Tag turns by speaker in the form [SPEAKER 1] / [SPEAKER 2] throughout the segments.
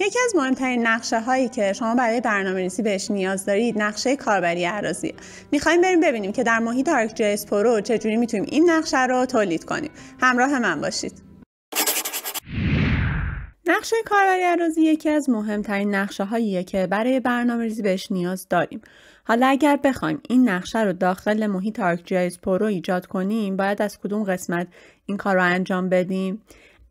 [SPEAKER 1] یکی از مهمترین نقشه هایی که شما برای برنامه بهش نیاز دارید نقشه کاربری اراضیه میخوایم بریم ببینیم که در محیط آرک جیس پرو چجوری میتونیم این نقشه رو تولید کنیم همراه من باشید نقشه کاربری اراضی یکی از مهمترین نقشه هایی که برای برنامه ریزی بهش نیاز داریم. حالا اگر بخوایم این نقشه رو داخل محیط آرک جیس پرو ایجاد کنیم باید از کدوم قسمت این کار رو انجام بدیم؟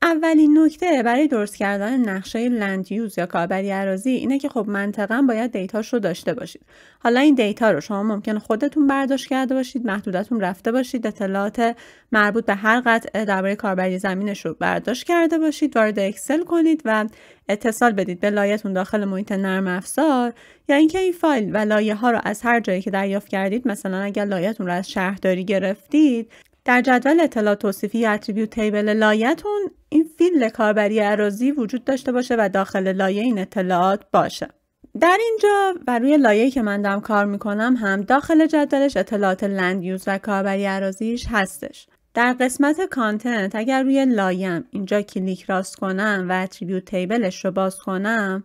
[SPEAKER 1] اولین نکته برای درست کردن نقشه لند یوز یا کاربری اراضی اینه که خب منطقا باید دیتاش رو داشته باشید حالا این دیتا رو شما ممکن خودتون برداشت کرده باشید محدودتون رفته باشید اطلاعات مربوط به هر قطعه درباره کاربری زمینش رو برداشت کرده باشید وارد اکسل کنید و اتصال بدید به لایتون داخل محیط نرم افزار یا اینکه این فایل و لایه ها رو از هر جایی که دریافت کردید مثلا اگر لایتون رو از شهرداری گرفتید در جدول اطلاع توصیفی اتریبیوت تیبل لایتون این فیلد کاربری عراضی وجود داشته باشه و داخل لایه این اطلاعات باشه در اینجا و روی لایه‌ای که من دارم کار میکنم هم داخل جدولش اطلاعات لند یوز و کاربری عراضیش هستش در قسمت کانتنت اگر روی لایم اینجا کلیک راست کنم و اتریبیوت تیبلش رو باز کنم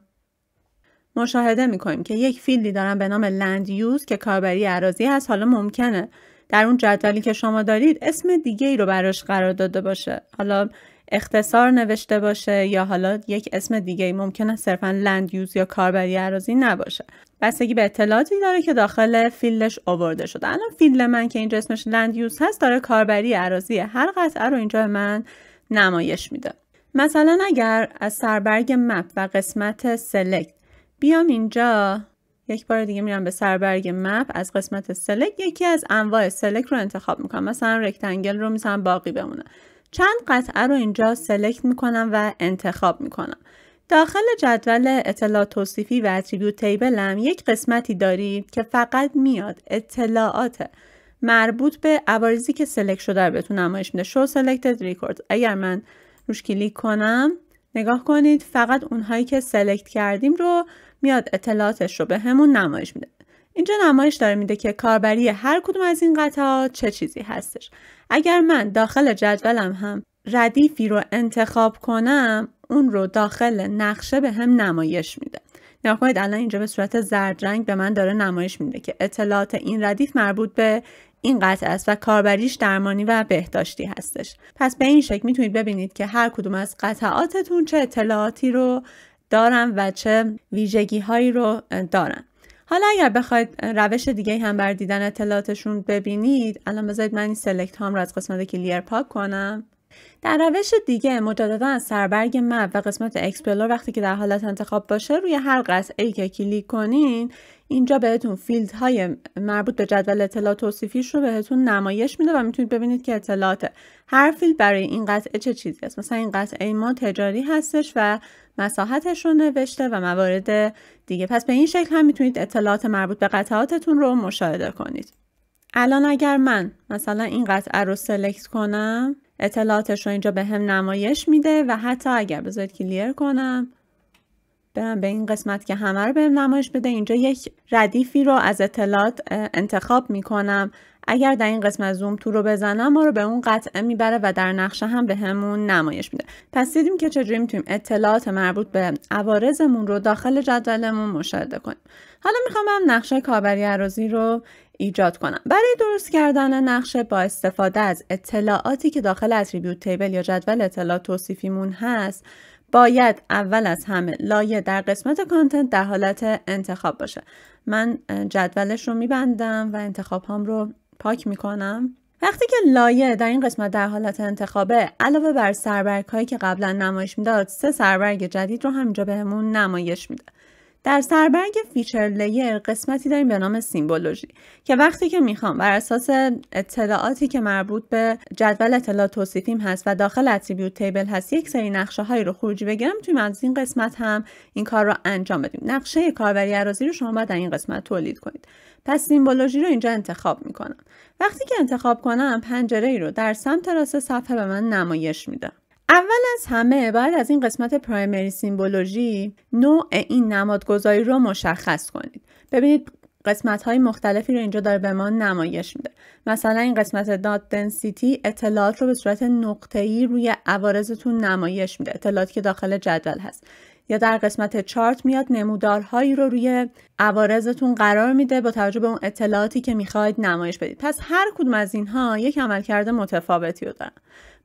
[SPEAKER 1] مشاهده میکنیم که یک فیلدی دارم به نام لند یوز که کاربری اراضی هست حالا ممکنه در اون جدولی که شما دارید اسم دیگه ای رو براش قرار داده باشه حالا اختصار نوشته باشه یا حالا یک اسم دیگه ای ممکنه صرفا لند یوز یا کاربری عراضی نباشه بستگی به اطلاعاتی داره که داخل فیلدش آورده شده الان فیلد من که اینجا اسمش لند یوز هست داره کاربری عراضی هر قطعه رو اینجا من نمایش میده مثلا اگر از سربرگ مپ و قسمت سلکت بیام اینجا یک بار دیگه میرم به سربرگ مپ از قسمت سلک یکی از انواع سلک رو انتخاب میکنم مثلا رکتنگل رو میزنم باقی بمونه چند قطعه رو اینجا سلکت میکنم و انتخاب میکنم داخل جدول اطلاعات توصیفی و اتریبیوت هم یک قسمتی دارید که فقط میاد اطلاعات مربوط به عوارضی که سلکت شده رو بهتون نمایش میده شو سلکتد ریکورد اگر من روش کلیک کنم نگاه کنید فقط اونهایی که سلکت کردیم رو میاد اطلاعاتش رو به همون نمایش میده اینجا نمایش داره میده که کاربری هر کدوم از این قطعات چه چیزی هستش اگر من داخل جدولم هم ردیفی رو انتخاب کنم اون رو داخل نقشه به هم نمایش میده نگاه کنید الان اینجا به صورت زرد رنگ به من داره نمایش میده که اطلاعات این ردیف مربوط به این قطعه است و کاربریش درمانی و بهداشتی هستش پس به این شکل میتونید ببینید که هر کدوم از قطعاتتون چه اطلاعاتی رو دارن و چه ویژگی هایی رو دارن حالا اگر بخواید روش دیگه هم بر دیدن اطلاعاتشون ببینید الان بذارید من این سلکت هام رو از قسمت کلیر پاک کنم در روش دیگه مجددا از سربرگ مپ و قسمت اکسپلور وقتی که در حالت انتخاب باشه روی هر قطعه ای که کلیک کنین اینجا بهتون فیلد های مربوط به جدول اطلاع توصیفیش رو بهتون نمایش میده و میتونید ببینید که اطلاعات هر فیلد برای این قطعه چه چیزی است مثلا این قطعه ما تجاری هستش و مساحتش رو نوشته و موارد دیگه پس به این شکل هم میتونید اطلاعات مربوط به قطعاتتون رو مشاهده کنید الان اگر من مثلا این قطعه رو سلکت کنم اطلاعاتش رو اینجا به هم نمایش میده و حتی اگر بذارید کلیر کنم برم به این قسمت که همه رو بهم نمایش بده اینجا یک ردیفی رو از اطلاعات انتخاب میکنم اگر در این قسمت زوم تو رو بزنم ما رو به اون قطعه میبره و در نقشه هم به همون نمایش میده پس دیدیم که چجوری میتونیم اطلاعات مربوط به عوارضمون رو داخل جدولمون مشاهده کنیم حالا میخوام هم نقشه کابری عراضی رو ایجاد کنم برای درست کردن نقشه با استفاده از اطلاعاتی که داخل اتریبیوت تیبل یا جدول اطلاعات توصیفیمون هست باید اول از همه لایه در قسمت کانتنت در حالت انتخاب باشه من جدولش رو میبندم و انتخاب هام رو پاک میکنم وقتی که لایه در این قسمت در حالت انتخابه علاوه بر سربرگ هایی که قبلا نمایش میداد سه سربرگ جدید رو همینجا بهمون نمایش میده در سربرگ فیچر لیر قسمتی داریم به نام سیمبولوژی که وقتی که میخوام بر اساس اطلاعاتی که مربوط به جدول اطلاعات توصیفیم هست و داخل اتریبیوت تیبل هست یک سری نقشه هایی رو خروجی بگیرم توی از این قسمت هم این کار رو انجام بدیم نقشه کاربری اراضی رو شما باید در این قسمت تولید کنید پس سیمبولوژی رو اینجا انتخاب میکنم وقتی که انتخاب کنم پنجره ای رو در سمت راست صفحه به من نمایش میده اول از همه باید از این قسمت پرایمری سیمبولوژی نوع این نمادگذاری رو مشخص کنید ببینید قسمت های مختلفی رو اینجا داره به ما نمایش میده مثلا این قسمت دات دنسیتی اطلاعات رو به صورت نقطه‌ای روی عوارضتون نمایش میده اطلاعاتی که داخل جدول هست یا در قسمت چارت میاد نمودارهایی رو روی عوارضتون قرار میده با توجه به اون اطلاعاتی که میخواید نمایش بدید پس هر کدوم از اینها یک عملکرد متفاوتی رو دارن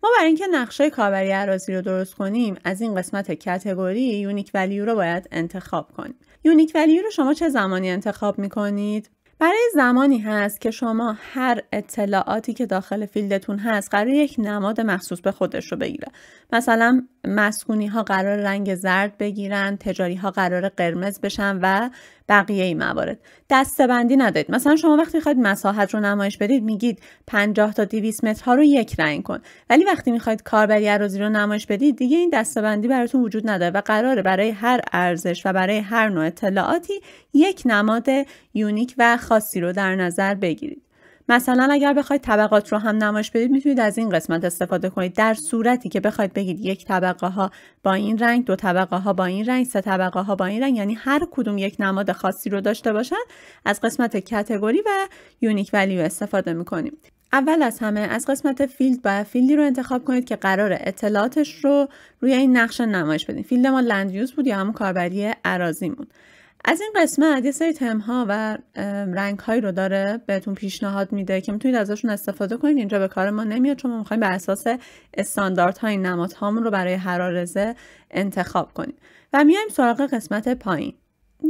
[SPEAKER 1] ما برای اینکه نقشه کاربری عراضی رو درست کنیم از این قسمت کتگوری یونیک ولیو رو باید انتخاب کنیم یونیک ولیو رو شما چه زمانی انتخاب میکنید برای زمانی هست که شما هر اطلاعاتی که داخل فیلدتون هست قرار یک نماد مخصوص به خودش رو بگیره مثلا مسکونی ها قرار رنگ زرد بگیرن تجاری ها قرار قرمز بشن و بقیه ای موارد دستبندی ندارید مثلا شما وقتی میخواید مساحت رو نمایش بدید میگید 50 تا 200 مترها رو یک رنگ کن ولی وقتی میخواید کاربری عراضی رو نمایش بدید دیگه این دستبندی براتون وجود نداره و قراره برای هر ارزش و برای هر نوع اطلاعاتی یک نماد یونیک و خاصی رو در نظر بگیرید مثلا اگر بخواید طبقات رو هم نمایش بدید میتونید از این قسمت استفاده کنید در صورتی که بخواید بگید یک طبقه ها با این رنگ دو طبقه ها با این رنگ سه طبقه ها با این رنگ یعنی هر کدوم یک نماد خاصی رو داشته باشن از قسمت کتگوری و یونیک ولیو استفاده میکنیم اول از همه از قسمت فیلد با فیلدی رو انتخاب کنید که قرار اطلاعاتش رو روی این نقشه نمایش بدین فیلد ما لند یوز بود یا همون کاربری بود از این قسمت یه سری تم ها و رنگ هایی رو داره بهتون پیشنهاد میده که میتونید ازشون استفاده کنید اینجا به کار ما نمیاد چون ما میخوایم بر اساس استانداردهای های نمات هامون رو برای هر انتخاب کنیم و میایم سراغ قسمت پایین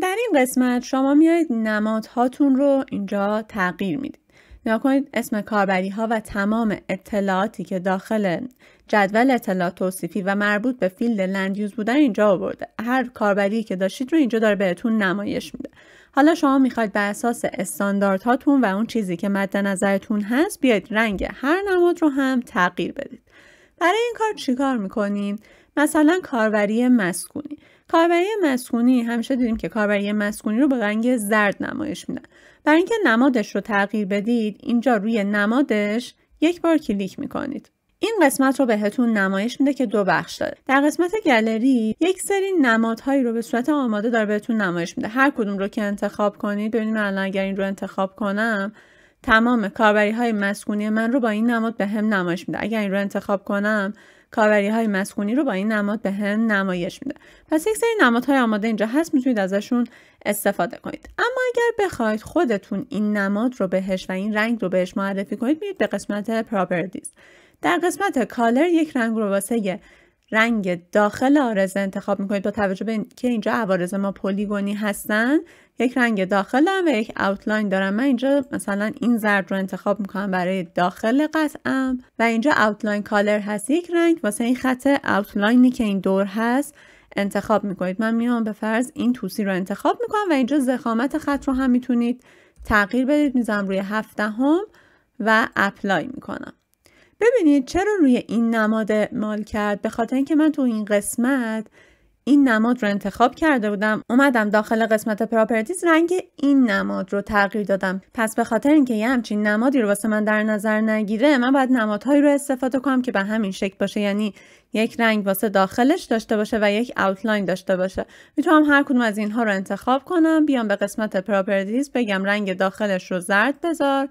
[SPEAKER 1] در این قسمت شما میایید نماد هاتون رو اینجا تغییر میدید نگاه کنید اسم کاربری ها و تمام اطلاعاتی که داخل جدول اطلاعات توصیفی و مربوط به فیلد لند یوز بودن اینجا آورده هر کاربری که داشتید رو اینجا داره بهتون نمایش میده حالا شما میخواید بر اساس استانداردهاتون و اون چیزی که مد نظرتون هست بیاید رنگ هر نماد رو هم تغییر بدید برای این کار چیکار میکنیم مثلا کاربری مسکونی کاربری مسکونی همیشه دیدیم که کاربری مسکونی رو به رنگ زرد نمایش میدن برای اینکه نمادش رو تغییر بدید اینجا روی نمادش یک بار کلیک میکنید این قسمت رو بهتون نمایش میده که دو بخش داره در قسمت گالری یک سری نمادهایی رو به صورت آماده داره بهتون نمایش میده هر کدوم رو که انتخاب کنید ببینید الان اگر این رو انتخاب کنم تمام کاربری های مسکونی من رو با این نماد به هم نمایش میده اگر این رو انتخاب کنم کاوری های مسکونی رو با این نماد به هم نمایش میده پس یک سری نمادهای آماده اینجا هست میتونید ازشون استفاده کنید اما اگر بخواید خودتون این نماد رو بهش و این رنگ رو بهش معرفی کنید میرید به قسمت پراپرتیز در قسمت کالر یک رنگ رو واسه رنگ داخل آرزه انتخاب میکنید با توجه به که اینجا عوارز ما پلیگونی هستن یک رنگ داخلم و یک اوتلاین دارم من اینجا مثلا این زرد رو انتخاب میکنم برای داخل قطعم و اینجا اوتلاین کالر هست یک رنگ واسه این خط اوتلاینی که این دور هست انتخاب میکنید من میام به فرض این توسی رو انتخاب میکنم و اینجا زخامت خط رو هم میتونید تغییر بدید میزنم روی هفدهم و اپلای میکنم ببینید چرا روی این نماد مال کرد به خاطر اینکه من تو این قسمت این نماد رو انتخاب کرده بودم اومدم داخل قسمت پراپرتیز رنگ این نماد رو تغییر دادم پس به خاطر اینکه یه همچین نمادی رو واسه من در نظر نگیره من باید نمادهایی رو استفاده کنم که به همین شکل باشه یعنی یک رنگ واسه داخلش داشته باشه و یک اوتلاین داشته باشه میتونم هر کدوم از اینها رو انتخاب کنم بیام به قسمت پراپرتیز بگم رنگ داخلش رو زرد بذار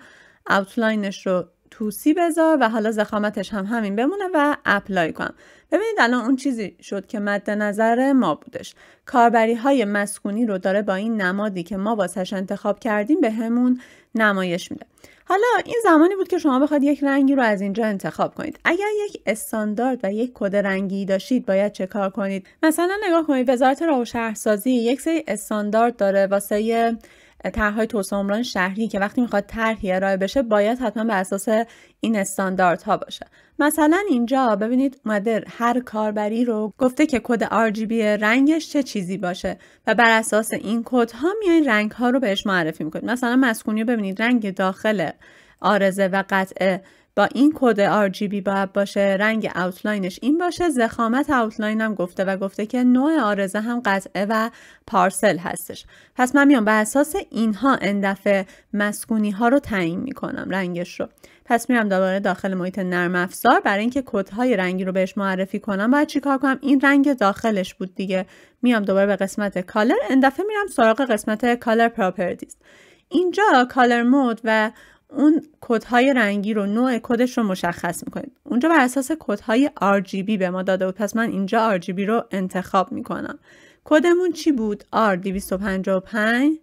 [SPEAKER 1] اوتلاینش رو توسی بذار و حالا زخامتش هم همین بمونه و اپلای کنم. ببینید الان اون چیزی شد که مد نظر ما بودش کاربری های مسکونی رو داره با این نمادی که ما واسهش انتخاب کردیم به همون نمایش میده حالا این زمانی بود که شما بخواد یک رنگی رو از اینجا انتخاب کنید اگر یک استاندارد و یک کد رنگی داشتید باید چه کار کنید مثلا نگاه کنید وزارت راه و شهرسازی یک سری استاندارد داره واسه طرحهای توسعه عمران شهری که وقتی میخواد طرحی ارائه بشه باید حتما بر اساس این استانداردها باشه مثلا اینجا ببینید مدر هر کاربری رو گفته که کد RGB رنگش چه چیزی باشه و بر اساس این ها میایین رنگ ها رو بهش معرفی میکنید مثلا مسکونی رو ببینید رنگ داخل آرزه و قطعه با این کد RGB باید باشه رنگ اوتلاینش این باشه زخامت اوتلاین هم گفته و گفته که نوع آرزه هم قطعه و پارسل هستش پس من میام به اساس اینها اندفه مسکونی ها رو تعیین میکنم رنگش رو پس میرم دوباره داخل محیط نرم افزار برای اینکه های رنگی رو بهش معرفی کنم باید چیکار کنم این رنگ داخلش بود دیگه میام دوباره به قسمت کالر اندفه میرم سراغ قسمت کالر پراپرتیز اینجا کالر مود و اون کدهای رنگی رو نوع کدش رو مشخص میکنید اونجا بر اساس کدهای RGB به ما داده بود پس من اینجا RGB رو انتخاب میکنم کدمون چی بود R255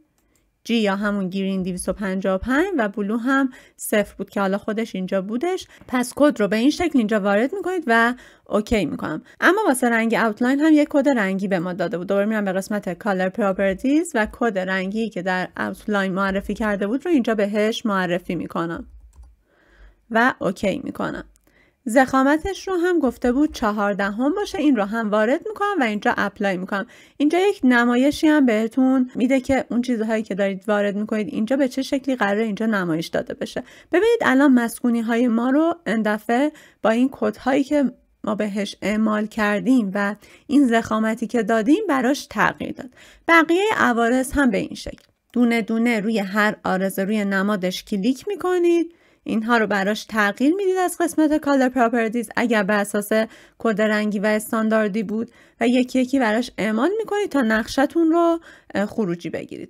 [SPEAKER 1] جی یا همون گیرین 255 و بلو هم صفر بود که حالا خودش اینجا بودش پس کد رو به این شکل اینجا وارد میکنید و اوکی میکنم اما واسه رنگ اوتلاین هم یک کد رنگی به ما داده بود دوباره میرم به قسمت کالر پراپرتیز و کد رنگی که در اوتلاین معرفی کرده بود رو اینجا بهش معرفی میکنم و اوکی میکنم زخامتش رو هم گفته بود چهاردهم باشه این رو هم وارد میکنم و اینجا اپلای میکنم اینجا یک نمایشی هم بهتون میده که اون چیزهایی که دارید وارد میکنید اینجا به چه شکلی قرار اینجا نمایش داده بشه ببینید الان مسکونی های ما رو اندفعه با این کد هایی که ما بهش اعمال کردیم و این زخامتی که دادیم براش تغییر داد بقیه عوارض هم به این شکل دونه دونه روی هر آرزه روی نمادش کلیک میکنید اینها رو براش تغییر میدید از قسمت کالر پراپرتیز اگر به اساس کد رنگی و استانداردی بود و یکی یکی براش اعمال میکنید تا نقشتون رو خروجی بگیرید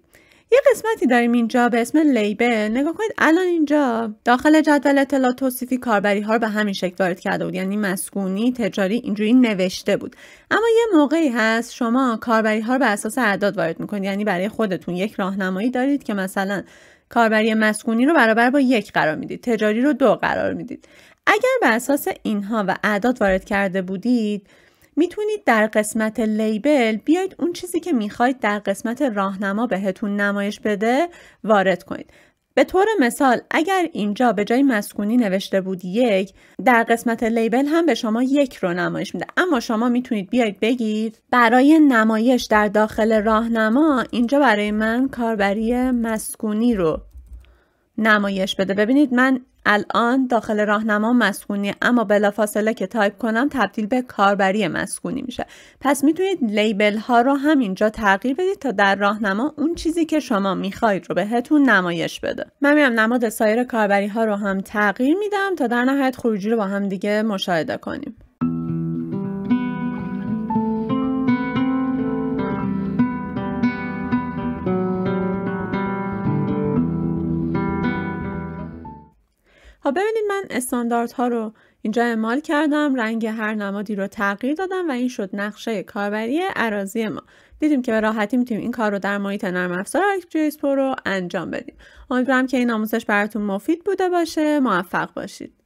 [SPEAKER 1] یه قسمتی داریم اینجا به اسم لیبل نگاه کنید الان اینجا داخل جدول اطلاع توصیفی کاربری ها رو به همین شکل وارد کرده بود یعنی مسکونی تجاری اینجوری نوشته بود اما یه موقعی هست شما کاربری ها رو به اساس اعداد وارد میکنید یعنی برای خودتون یک راهنمایی دارید که مثلا کاربری مسکونی رو برابر با یک قرار میدید تجاری رو دو قرار میدید اگر به اساس اینها و اعداد وارد کرده بودید میتونید در قسمت لیبل بیاید اون چیزی که میخواید در قسمت راهنما بهتون نمایش بده وارد کنید به طور مثال اگر اینجا به جای مسکونی نوشته بود یک در قسمت لیبل هم به شما یک رو نمایش میده اما شما میتونید بیاید بگید برای نمایش در داخل راهنما اینجا برای من کاربری مسکونی رو نمایش بده ببینید من الان داخل راهنما مسکونی اما بلافاصله که تایپ کنم تبدیل به کاربری مسکونی میشه پس میتونید لیبل ها رو همینجا تغییر بدید تا در راهنما اون چیزی که شما میخواهید رو بهتون نمایش بده من میام نماد سایر کاربری ها رو هم تغییر میدم تا در نهایت خروجی رو با هم دیگه مشاهده کنیم ها ببینید من استانداردها رو اینجا اعمال کردم رنگ هر نمادی رو تغییر دادم و این شد نقشه کاربری عراضی ما دیدیم که به راحتی میتونیم این کار رو در محیط نرم افزار اکتجیس رو انجام بدیم امیدوارم که این آموزش براتون مفید بوده باشه موفق باشید